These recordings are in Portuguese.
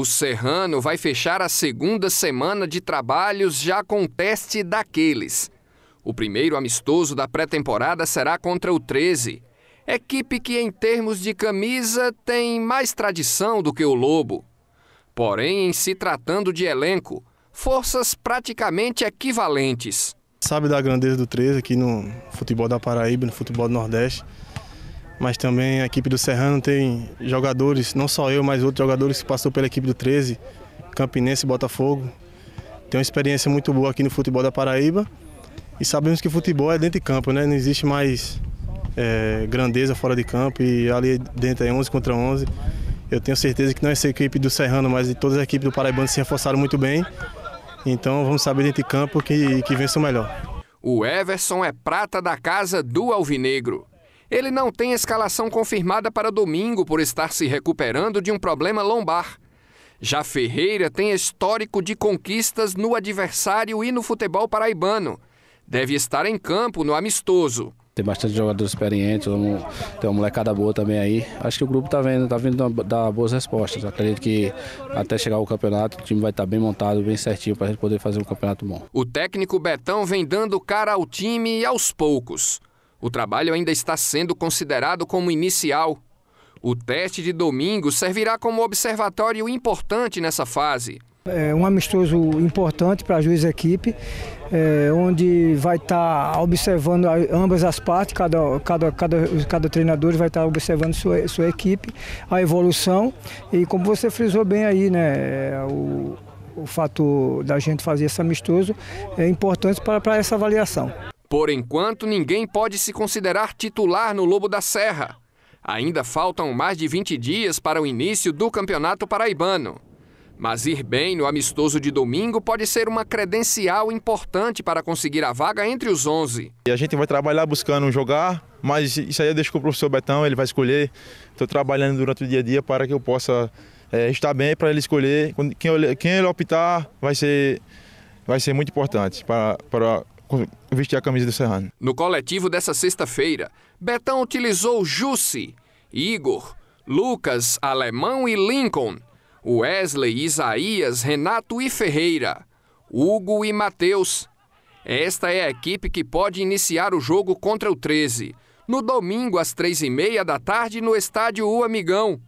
O Serrano vai fechar a segunda semana de trabalhos já com teste daqueles. O primeiro amistoso da pré-temporada será contra o 13, equipe que, em termos de camisa, tem mais tradição do que o Lobo. Porém, em se tratando de elenco, forças praticamente equivalentes. Sabe da grandeza do 13 aqui no futebol da Paraíba, no futebol do Nordeste mas também a equipe do Serrano tem jogadores, não só eu, mas outros jogadores que passou pela equipe do 13, Campinense, Botafogo. Tem uma experiência muito boa aqui no futebol da Paraíba e sabemos que futebol é dentro de campo, né? Não existe mais é, grandeza fora de campo e ali dentro é 11 contra 11. Eu tenho certeza que não é essa equipe do Serrano, mas de todas as equipes do Paraibano se reforçaram muito bem. Então vamos saber dentro de campo que, que vence o melhor. O Everson é prata da casa do Alvinegro. Ele não tem escalação confirmada para domingo por estar se recuperando de um problema lombar. Já Ferreira tem histórico de conquistas no adversário e no futebol paraibano. Deve estar em campo no amistoso. Tem bastante jogador experiente, tem uma molecada boa também aí. Acho que o grupo está vendo, está vindo dar boas respostas. Acredito que até chegar o campeonato o time vai estar tá bem montado, bem certinho para a gente poder fazer um campeonato bom. O técnico Betão vem dando cara ao time aos poucos. O trabalho ainda está sendo considerado como inicial. O teste de domingo servirá como observatório importante nessa fase. É um amistoso importante para a juiz equipe, é, onde vai estar tá observando ambas as partes, cada, cada, cada, cada treinador vai estar tá observando sua, sua equipe, a evolução. E como você frisou bem aí, né, é, o, o fato da gente fazer esse amistoso é importante para, para essa avaliação. Por enquanto, ninguém pode se considerar titular no Lobo da Serra. Ainda faltam mais de 20 dias para o início do Campeonato Paraibano. Mas ir bem no amistoso de domingo pode ser uma credencial importante para conseguir a vaga entre os 11. E a gente vai trabalhar buscando jogar, mas isso aí eu deixo com o professor Betão, ele vai escolher. Estou trabalhando durante o dia a dia para que eu possa é, estar bem para ele escolher. Quem, quem ele optar vai ser, vai ser muito importante para, para vestir a camisa do Serrano. No coletivo dessa sexta-feira, Betão utilizou Jussi, Igor, Lucas, Alemão e Lincoln, Wesley, Isaías, Renato e Ferreira, Hugo e Matheus. Esta é a equipe que pode iniciar o jogo contra o 13 no domingo às três e meia da tarde no estádio U Amigão.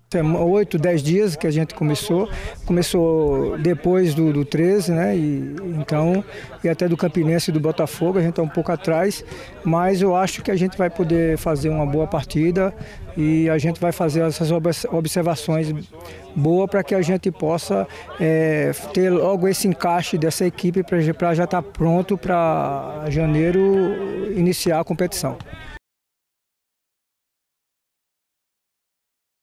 Oito, dez dias que a gente começou, começou depois do, do 13, né? E, então, e até do Campinense e do Botafogo, a gente está um pouco atrás, mas eu acho que a gente vai poder fazer uma boa partida e a gente vai fazer essas observações boas para que a gente possa é, ter logo esse encaixe dessa equipe para já estar tá pronto para janeiro iniciar a competição.